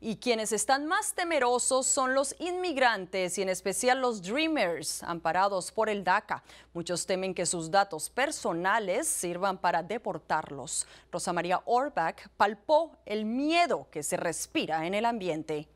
y quienes están más temerosos son los inmigrantes y en especial los Dreamers, amparados por el DACA. Muchos temen que sus datos personales sirvan para deportarlos. Rosa María Orbach palpó el miedo que se respira en el ambiente.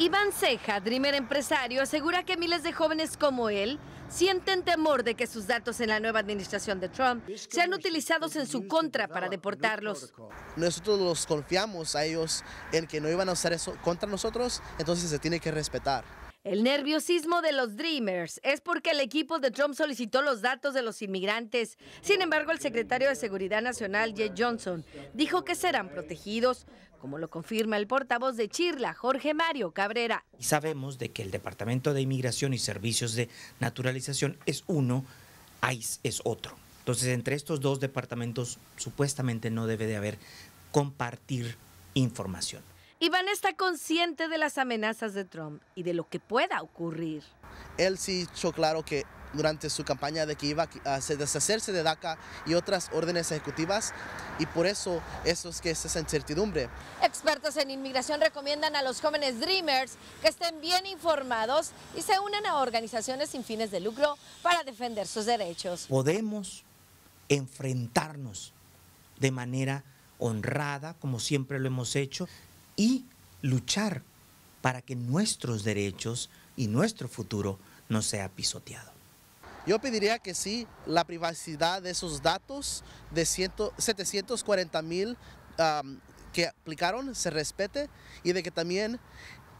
Iván Ceja, Dreamer empresario, asegura que miles de jóvenes como él sienten temor de que sus datos en la nueva administración de Trump sean utilizados en su contra para deportarlos. Nosotros los confiamos a ellos en que no iban a usar eso contra nosotros, entonces se tiene que respetar. El nerviosismo de los Dreamers es porque el equipo de Trump solicitó los datos de los inmigrantes. Sin embargo, el secretario de Seguridad Nacional, Jay Johnson, dijo que serán protegidos, como lo confirma el portavoz de Chirla, Jorge Mario Cabrera. Y sabemos de que el Departamento de Inmigración y Servicios de Naturalización es uno, ICE es otro. Entonces, entre estos dos departamentos supuestamente no debe de haber compartir información. Iván está consciente de las amenazas de Trump y de lo que pueda ocurrir. Él sí hizo claro que durante su campaña de que iba a deshacerse de DACA y otras órdenes ejecutivas y por eso eso es que es esa incertidumbre. Expertos en inmigración recomiendan a los jóvenes Dreamers que estén bien informados y se unan a organizaciones sin fines de lucro para defender sus derechos. Podemos enfrentarnos de manera honrada, como siempre lo hemos hecho, y luchar para que nuestros derechos y nuestro futuro no sea pisoteado. Yo pediría que sí, la privacidad de esos datos de 740 mil que aplicaron se respete y de que también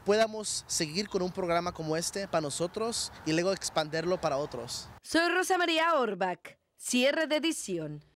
podamos seguir con un programa como este para nosotros y luego expanderlo para otros. Soy Rosa María Orbach, cierre de edición.